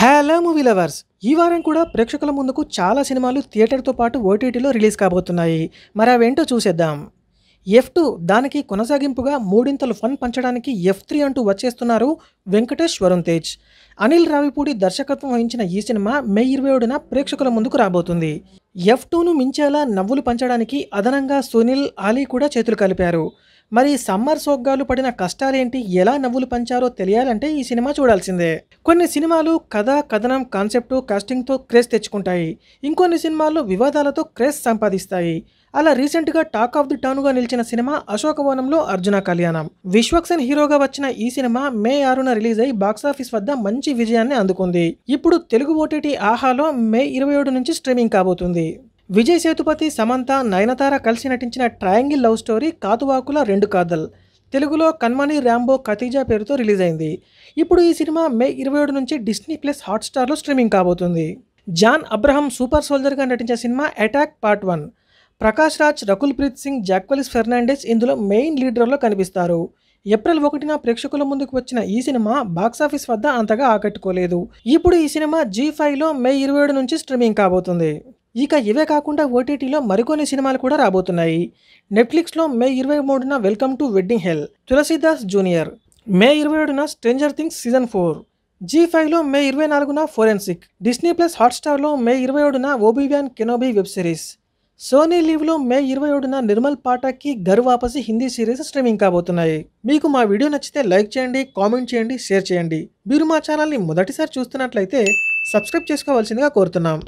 hello movie lovers ఈ వారం కూడా ప్రేక్షకుల ముందుకు చాలా సినిమాలు థియేటర్తో పాటు ఓటీటీలో రిలీజ్ కాబోతున్నాయి మరి అవేంటో చూసేద్దాం ఎఫ్ టూ దానికి కొనసాగింపుగా మూడింతలు ఫన్ పంచడానికి ఎఫ్ త్రీ అంటూ వచ్చేస్తున్నారు వెంకటేష్ వరుణ్ తేజ్ అనిల్ రావిపూడి దర్శకత్వం వహించిన ఈ సినిమా మే ఇరవై ఏడున ప్రేక్షకుల ముందుకు రాబోతుంది ఎఫ్ టూను మించేలా నవ్వులు పంచడానికి అదనంగా సునీల్ ఆలీ కూడా చేతులు కలిపారు మరి సమ్మర్ సోగ్గాలు పడిన కష్టాలేంటి ఎలా నవ్వులు పంచారో తెలియాలంటే ఈ సినిమా చూడాల్సిందే కొన్ని సినిమాలు కథ కథనం కాన్సెప్ట్ కాస్టింగ్తో క్రేజ్ తెచ్చుకుంటాయి ఇంకొన్ని సినిమాలు వివాదాలతో క్రేజ్ సంపాదిస్తాయి అలా రీసెంట్గా టాక్ ఆఫ్ ది టౌన్గా నిలిచిన సినిమా అశోకవనంలో అర్జున కళ్యాణం విశ్వక్సన్ హీరోగా వచ్చిన ఈ సినిమా మే ఆరున రిలీజ్ అయి బాక్సాఫీస్ వద్ద మంచి విజయాన్ని అందుకుంది ఇప్పుడు తెలుగు ఓటీటీ ఆహాలో మే ఇరవై ఏడు నుంచి స్ట్రీమింగ్ కాబోతుంది విజయ్ సేతుపతి సమంత నయనతార కలిసి నటించిన ట్రయాంగిల్ లవ్ స్టోరీ కాతువాకుల రెండు కాదల్ తెలుగులో కన్మణి ర్యాంబో ఖతీజా పేరుతో రిలీజ్ అయింది ఇప్పుడు ఈ సినిమా మే ఇరవై ఏడు నుంచి డిస్నీ ప్లస్ హాట్స్టార్లో స్ట్రీమింగ్ కాబోతుంది జాన్ అబ్రహం సూపర్ సోల్జర్గా నటించిన cinema Attack part one Prakash Raj Rakul Preet Singh Jacqueline Fernandez ఇందులో మెయిన్ లీడర్లో కనిపిస్తారు ఏప్రిల్ ఒకటిన ప్రేక్షకుల ముందుకు వచ్చిన ఈ సినిమా బాక్సాఫీస్ వద్ద అంతగా ఆకట్టుకోలేదు ఇప్పుడు ఈ సినిమా జీ ఫైవ్లో మే ఇరవై ఏడు నుంచి స్ట్రీమింగ్ కాబోతుంది ఇక ఇవే కాకుండా ఓటీటీలో మరికొన్ని సినిమాలు కూడా రాబోతున్నాయి నెట్ఫ్లిక్స్లో మే ఇరవై మూడున welcome to wedding hell Tulsidas junior May ఇరవై ఏడున Stranger Things season four Zee ఫైవ్లో మే ఇరవై నాలుగున ఫోరెన్సిక్ డిస్నీ ప్లస్ హాట్స్టార్లో మే ఇరవై ఏడున Obi Wan Kenobi web series Sony లీవ్లో మే ఇరవై ఏడున నిర్మల్ పాఠక్కి గర్ వాపసి హిందీ సిరీస్ స్ట్రీమింగ్ కాబోతున్నాయి మీకు మా వీడియో నచ్చితే లైక్ చేయండి కామెంట్ చేయండి షేర్ చేయండి మీరు మా ఛానల్ని మొదటిసారి చూస్తున్నట్లయితే సబ్స్క్రైబ్ చేసుకోవాల్సిందిగా కోరుతున్నాం